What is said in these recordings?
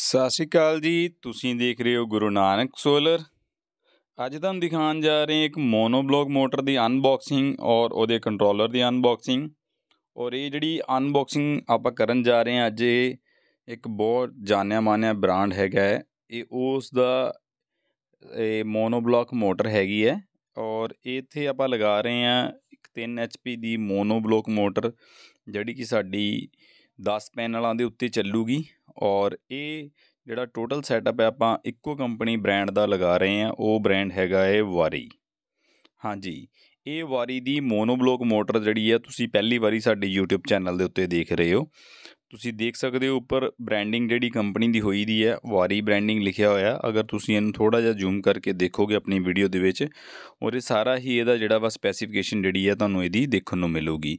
ਸਤਿ ਸ਼੍ਰੀ ਅਕਾਲ ਜੀ ਤੁਸੀਂ ਦੇਖ ਰਹੇ ਹੋ ਗੁਰੂ ਨਾਨਕ ਸੋਲਰ ਅੱਜ ਤੁਹਾਨੂੰ ਦਿਖਾਉਣ ਜਾ ਰਹੇ ਹਾਂ ਇੱਕ ਮੋਨੋਬਲੌਕ ਮੋਟਰ ਦੀ ਅਨਬਾਕਸਿੰਗ ਔਰ ਉਹਦੇ ਕੰਟਰੋਲਰ ਦੀ ਅਨਬਾਕਸਿੰਗ ਔਰ ਇਹ ਜਿਹੜੀ ਅਨਬਾਕਸਿੰਗ ਆਪਾਂ ਕਰਨ ਜਾ ਰਹੇ ਹਾਂ ਅੱਜ ਇਹ ਇੱਕ ਬਹੁਤ ਜਾਣਿਆ ਮਾਨਿਆ ਬ੍ਰਾਂਡ ਹੈਗਾ ਹੈ ਇਹ ਉਸ ਦਾ ਇਹ ਮੋਨੋਬਲੌਕ ਮੋਟਰ ਹੈਗੀ ਹੈ ਔਰ ਇੱਥੇ ਆਪਾਂ ਲਗਾ ਰਹੇ ਹਾਂ ਇੱਕ 3 HP ਦੀ ਮੋਨੋਬਲੌਕ ਮੋਟਰ ਜਿਹੜੀ ਕਿ ਸਾਡੀ 10 ਪੈਨਲਾਂ ਦੇ ਉੱਤੇ ਚੱਲੂਗੀ ਔਰ ਇਹ ਜਿਹੜਾ ਟੋਟਲ ਸੈਟਅਪ ਹੈ ਆਪਾਂ ਇੱਕੋ ਕੰਪਨੀ ਬ੍ਰਾਂਡ ਦਾ ਲਗਾ ਰਹੇ ਹਾਂ ਉਹ ਬ੍ਰਾਂਡ ਹੈਗਾ ਏ ਵਾਰੀ ਹਾਂਜੀ ਇਹ ਵਾਰੀ ਦੀ ਮੋਨੋਬਲੋਕ ਮੋਟਰ ਜਿਹੜੀ ਹੈ ਤੁਸੀਂ ਪਹਿਲੀ ਵਾਰੀ ਸਾਡੇ YouTube ਚੈਨਲ ਦੇ ਉੱਤੇ ਦੇਖ ਰਹੇ ਹੋ ਤੁਸੀਂ ਦੇਖ ਸਕਦੇ ਹੋ ਉੱਪਰ ਬ੍ਰਾਂਡਿੰਗ ਜਿਹੜੀ ਕੰਪਨੀ ਦੀ ਹੋਈ ਦੀ ਹੈ ਵਾਰੀ ਬ੍ਰਾਂਡਿੰਗ ਲਿਖਿਆ ਹੋਇਆ ਅਗਰ ਤੁਸੀਂ ਇਹਨੂੰ ਥੋੜਾ ਜਿਹਾ ਜ਼ੂਮ ਕਰਕੇ ਦੇਖੋਗੇ ਆਪਣੀ ਵੀਡੀਓ ਦੇ ਵਿੱਚ ਔਰ ਇਹ ਸਾਰਾ ਹੀ ਇਹਦਾ ਜਿਹੜਾ ਵਾ ਸਪੈਸੀਫਿਕੇਸ਼ਨ ਜਿਹੜੀ ਹੈ ਤੁਹਾਨੂੰ ਇਹਦੀ ਦੇਖਣ ਨੂੰ ਮਿਲੂਗੀ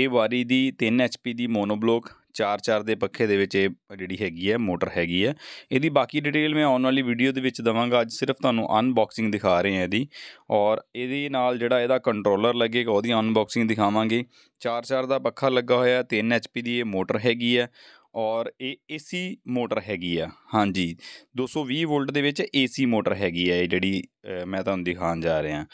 ਇਹ ਵਾਰੀ ਦੀ 3 HP ਦੀ ਮੋਨੋਬਲੋਕ ਚਾਰ ਚਾਰ ਦੇ ਪੱਖੇ ਦੇ ਵਿੱਚ ਇਹ ਜਿਹੜੀ ਹੈਗੀ ਹੈ ਮੋਟਰ ਹੈਗੀ ਹੈ ਇਹਦੀ ਬਾਕੀ ਡਿਟੇਲ ਮੈਂ ਆਉਣ ਵਾਲੀ ਵੀਡੀਓ ਦੇ ਵਿੱਚ ਦਵਾਂਗਾ ਅੱਜ ਸਿਰਫ ਤੁਹਾਨੂੰ ਅਨਬਾਕਸਿੰਗ ਦਿਖਾ ਰਹੇ ਹਾਂ ਇਹਦੀ ਔਰ ਇਹਦੇ ਨਾਲ ਜਿਹੜਾ ਇਹਦਾ ਕੰਟਰੋਲਰ ਲੱਗੇਗਾ ਉਹਦੀ ਅਨਬਾਕਸਿੰਗ ਦਿਖਾਵਾਂਗੇ ਚਾਰ ਚਾਰ ਦਾ ਪੱਖਾ ਲੱਗਾ ਹੋਇਆ 3 ਐਚਪੀ ਦੀ ਇਹ ਮੋਟਰ ਹੈਗੀ ਹੈ ਔਰ ਇਹ ਏਸੀ ਮੋਟਰ ਹੈਗੀ ਆ ਹਾਂਜੀ 220 ਵੋਲਟ ਦੇ ਵਿੱਚ ਏਸੀ ਮੋਟਰ ਹੈਗੀ ਆ ਇਹ ਜਿਹੜੀ ਮੈਂ ਤੁਹਾਨੂੰ ਦਿਖਾਉਣ ਜਾ ਰਿਹਾ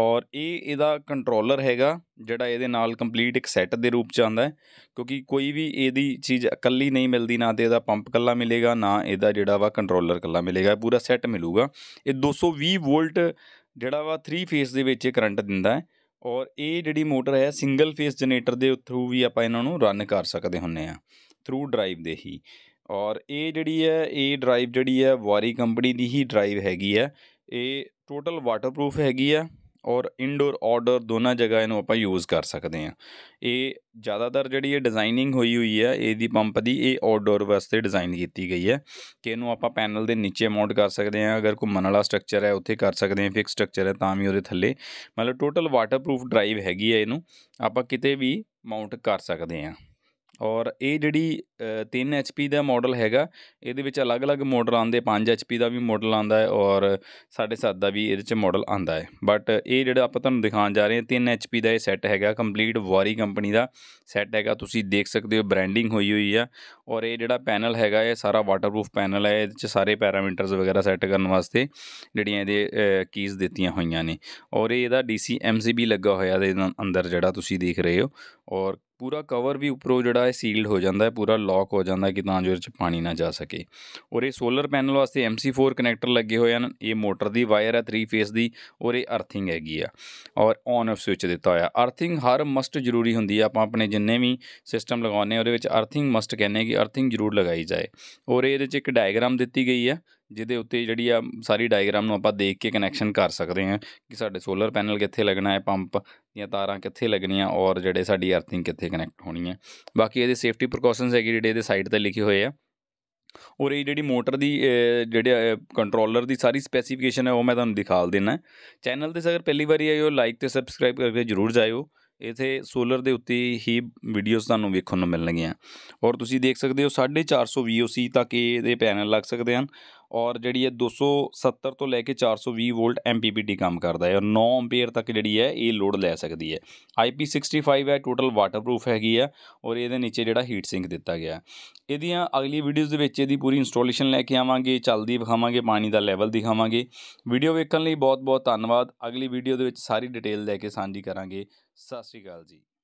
ਔਰ ਇਹ ਇਹਦਾ ਕੰਟਰੋਲਰ ਹੈਗਾ ਜਿਹੜਾ ਇਹਦੇ ਨਾਲ ਕੰਪਲੀਟ ਇੱਕ ਸੈੱਟ ਦੇ ਰੂਪ ਚ ਆਉਂਦਾ ਹੈ ਕਿਉਂਕਿ ਕੋਈ ਵੀ ਇਹਦੀ ਚੀਜ਼ ਇਕੱਲੀ ਨਹੀਂ ਮਿਲਦੀ ਨਾ ਤੇ ਇਹਦਾ ਪੰਪ ਇਕੱਲਾ ਮਿਲੇਗਾ ਨਾ ਇਹਦਾ ਜਿਹੜਾ ਵਾ ਕੰਟਰੋਲਰ ਇਕੱਲਾ ਮਿਲੇਗਾ ਪੂਰਾ ਸੈੱਟ ਮਿਲੂਗਾ ਇਹ 220 ਵੋਲਟ ਜਿਹੜਾ ਵਾ 3 ਫੇਸ ਦੇ ਵਿੱਚ ਕਰੰਟ ਦਿੰਦਾ ਹੈ ਔਰ ਇਹ ਜਿਹੜੀ ਮੋਟਰ ਹੈ ਸਿੰਗਲ ਫੇਸ ਜਨਰੇਟਰ ਦੇ ਥਰੂ ਵੀ ਆਪਾਂ ਇਹਨਾਂ ਨੂੰ ਰਨ ਕਰ ਸਕਦੇ ਹੁੰਨੇ ਆ ਥਰੂ ਡਰਾਈਵ ਦੇ ਹੀ ਔਰ ਇਹ ਜਿਹੜੀ ਹੈ ਇਹ ਡਰਾਈਵ ਜਿਹੜੀ ਹੈ ਵਾਰੀ ਕੰਪਨੀ ਦੀ ਹੀ ਡਰਾਈਵ ਹੈਗੀ ਹੈ ਇਹ ਟੋਟਲ ਵਾਟਰਪ੍ਰੂਫ ਹੈਗੀ ਹੈ ਔਰ ਇਨਡੋਰ ਆਊਟਡੋਰ ਦੋਨਾਂ ਜਗ੍ਹਾ ਇਹਨੂੰ ਆਪਾਂ ਯੂਜ਼ ਕਰ ਸਕਦੇ ਹਾਂ ਇਹ ਜ਼ਿਆਦਾਤਰ ਜਿਹੜੀ ਇਹ ਡਿਜ਼ਾਈਨਿੰਗ ਹੋਈ ਹੋਈ ਹੈ ਇਹਦੀ ਪੰਪ ਦੀ ਇਹ ਆਊਟਡੋਰ ਵਾਸਤੇ ਡਿਜ਼ਾਈਨ ਕੀਤੀ ਗਈ ਹੈ ਕਿ ਇਹਨੂੰ ਆਪਾਂ ਪੈਨਲ ਦੇ ਨੀਚੇ ਮਾਊਂਟ ਕਰ ਸਕਦੇ ਹਾਂ ਅਗਰ ਕੋਈ ਮਨ ਵਾਲਾ ਸਟਰਕਚਰ ਹੈ ਉੱਥੇ ਕਰ ਸਕਦੇ ਹਾਂ ਫਿਕਸ ਸਟਰਕਚਰ ਹੈ ਤਾਂ ਵੀ ਉਹਦੇ ਥੱਲੇ ਮਤਲਬ ਟੋਟਲ ਵਾਟਰਪ੍ਰੂਫ ਡਰਾਈਵ ਹੈਗੀ ਹੈ ਇਹਨੂੰ ਆਪਾਂ ਕਿਤੇ ਵੀ ਮਾਊਂਟ ਕਰ ਸਕਦੇ ਹਾਂ ਔਰ ਇਹ ਜਿਹੜੀ 3 ਐਚਪੀ ਦਾ ਮਾਡਲ ਹੈਗਾ ਇਹਦੇ ਵਿੱਚ ਅਲੱਗ-ਅਲੱਗ ਮਾਡਲ ਆਉਂਦੇ 5 ਐਚਪੀ ਦਾ ਵੀ ਮਾਡਲ ਆਉਂਦਾ ਹੈ ਔਰ 7.5 ਦਾ ਵੀ ਇਹਦੇ ਵਿੱਚ ਮਾਡਲ ਆਉਂਦਾ ਹੈ ਬਟ ਇਹ ਜਿਹੜਾ ਆਪਾਂ ਤੁਹਾਨੂੰ ਦਿਖਾਉਣ ਜਾ ਰਹੇ ਹਾਂ 3 ਐਚਪੀ ਦਾ ਇਹ ਸੈੱਟ ਹੈਗਾ ਕੰਪਲੀਟ ਵਾਰੀ ਕੰਪਨੀ ਦਾ ਸੈੱਟ ਹੈਗਾ ਤੁਸੀਂ ਦੇਖ ਸਕਦੇ ਹੋ ਬ੍ਰਾਂਡਿੰਗ ਹੋਈ ਹੋਈ ਆ ਔਰ ਇਹ ਜਿਹੜਾ ਪੈਨਲ ਹੈਗਾ ਇਹ ਸਾਰਾ ਵਾਟਰਪ੍ਰੂਫ ਪੈਨਲ ਹੈ ਇਹਦੇ ਵਿੱਚ ਸਾਰੇ ਪੈਰਾਮੀਟਰਸ ਵਗੈਰਾ ਸੈੱਟ ਕਰਨ ਵਾਸਤੇ ਜਿਹੜੀਆਂ ਇਹਦੇ ਕੀਜ਼ ਦਿੱਤੀਆਂ ਹੋਈਆਂ ਨੇ ਔਰ ਇਹ ਇਹਦਾ ਡੀਸੀ ਐਮਸੀਬੀ ਲੱਗਾ ਹੋਇਆ ਦੇ ਅੰਦਰ ਜਿਹੜਾ ਤੁਸੀਂ ਦੇਖ ਰਹੇ ਹੋ ਔਰ ਪੂਰਾ ਕਵਰ ਵੀ ਉੱਪਰੋਂ ਜਿਹੜਾ ਹੈ ਸੀਲਡ ਹੋ ਜਾਂਦਾ ਹੈ ਪੂਰਾ ਲੌਕ ਹੋ ਜਾਂਦਾ ਹੈ ਕਿ ਤਾਂ ਜੋ ਇਹ 'ਚ ਪਾਣੀ ਨਾ ਜਾ ਸਕੇ ਔਰ ਇਹ ਸੋਲਰ ਪੈਨਲ ਵਾਸਤੇ MC4 ਕਨੈਕਟਰ ਲੱਗੇ ਹੋਏ ਹਨ ਇਹ ਮੋਟਰ ਦੀ ਵਾਇਰ ਹੈ 3 ਫੇਸ ਦੀ ਔਰ ਇਹ ਅਰਥਿੰਗ ਹੈਗੀ ਆ ਔਰ ਔਨ ਆਫ ਸਵਿਚ ਦਿੱਤਾ ਹੋਇਆ ਅਰਥਿੰਗ ਹਰ ਮਸਟ ਜ਼ਰੂਰੀ ਹੁੰਦੀ ਆ ਆਪਾਂ ਆਪਣੇ ਜਿੰਨੇ ਵੀ ਸਿਸਟਮ ਲਗਾਉਨੇ ਉਹਦੇ ਵਿੱਚ ਅਰਥਿੰਗ ਮਸਟ ਕਹਿੰਨੇ ਕਿ ਅਰਥਿੰਗ ਜ਼ਰੂਰ ਲਗਾਈ ਜਾਏ ਔਰ ਇਹਦੇ 'ਚ ਇੱਕ ਡਾਇਗਰਾਮ ਦਿੱਤੀ ਗਈ ਹੈ ਜਿਹਦੇ ਉੱਤੇ ਜਿਹੜੀ ਆ ਸਾਰੀ ਡਾਇਗਰਾਮ ਨੂੰ ਆਪਾਂ ਦੇਖ ਕੇ ਕਨੈਕਸ਼ਨ ਕਰ ਸਕਦੇ ਹਾਂ ਕਿ ਸਾਡੇ ਸੋਲਰ ਪੈਨਲ ਕਿੱਥੇ ਲੱਗਣਾ ਹੈ ਪੰਪ ਦੀਆਂ ਤਾਰਾਂ ਕਿੱਥੇ ਲੱਗਣੀਆਂ ਔਰ ਜਿਹੜੇ ਸਾਡੀ ਅਰਥਿੰਗ ਕਿੱਥੇ ਕਨੈਕਟ ਹੋਣੀ ਹੈ ਬਾਕੀ ਇਹਦੇ ਸੇਫਟੀ ਪ੍ਰੀਕਾਸ਼ਨਸ ਹੈਗੇ ਜਿਹੜੇ ਇਹਦੇ ਸਾਈਡ ਤੇ ਲਿਖੇ ਹੋਏ ਆ ਔਰ ਇਹ ਜਿਹੜੀ ਮੋਟਰ ਦੀ ਜਿਹੜੇ ਕੰਟਰੋਲਰ ਦੀ ਸਾਰੀ ਸਪੈਸੀਫਿਕੇਸ਼ਨ ਹੈ ਉਹ ਮੈਂ ਤੁਹਾਨੂੰ ਦਿਖਾਲ ਦੇਣਾ ਚੈਨਲ ਤੇ ਸਗਰ ਪਹਿਲੀ ਵਾਰੀ ਆਇਓ ਲਾਈਕ ਤੇ ਸਬਸਕ੍ਰਾਈਬ ਕਰਕੇ ਜਰੂਰ ਜਾਇਓ ਇਥੇ ਸੋਲਰ ਦੇ ਉੱਤੇ ਹੀ ਵੀਡੀਓਜ਼ ਤੁਹਾਨੂੰ ਵੇਖਣ ਨੂੰ ਮਿਲਣਗੀਆਂ ਔਰ ਤੁਸੀਂ ਦੇਖ ਸਕਦੇ ਹੋ 450 VOC ਤੱਕ ਇਹਦੇ ਪੈਨਲ ਲੱਗ ਸਕਦੇ ਹਨ ਔਰ ਜਿਹੜੀ ਹੈ 270 ਤੋਂ ਲੈ ਕੇ 420 ਵੋਲਟ ਐਮਪੀਪੀਟੀ ਕੰਮ ਕਰਦਾ ਹੈ ਔਰ 9 ਐਂਪੀਅਰ ਤੱਕ ਜਿਹੜੀ ਹੈ ਇਹ ਲੋਡ ਲੈ ਸਕਦੀ ਹੈ IP65 ਹੈ ਟੋਟਲ ਵਾਟਰਪ੍ਰੂਫ ਹੈਗੀ ਹੈ ਔਰ ਇਹਦੇ ਨੀਚੇ ਜਿਹੜਾ ਹੀਟ ਸਿੰਕ ਦਿੱਤਾ ਗਿਆ ਇਹਦੀਆਂ ਅਗਲੀ ਵੀਡੀਓਜ਼ ਦੇ ਵਿੱਚ ਇਹਦੀ ਪੂਰੀ ਇੰਸਟਾਲੇਸ਼ਨ ਲੈ ਕੇ ਆਵਾਂਗੇ ਚੱਲਦੀ ਵਿਖਾਵਾਂਗੇ ਪਾਣੀ ਦਾ ਲੈਵਲ ਦਿਖਾਵਾਂਗੇ ਵੀਡੀਓ ਵੇਖਣ ਲਈ ਬਹੁਤ ਬਹੁਤ ਧੰਨਵਾਦ ਅਗਲੀ ਵੀਡੀਓ ਦੇ ਵਿੱਚ ਸਾਰੀ ਡਿਟੇਲ ਲੈ ਕੇ ਸਾਂਝੀ ਕਰਾਂਗੇ ਸਤਿ ਸ਼੍ਰੀ ਅਕਾਲ ਜੀ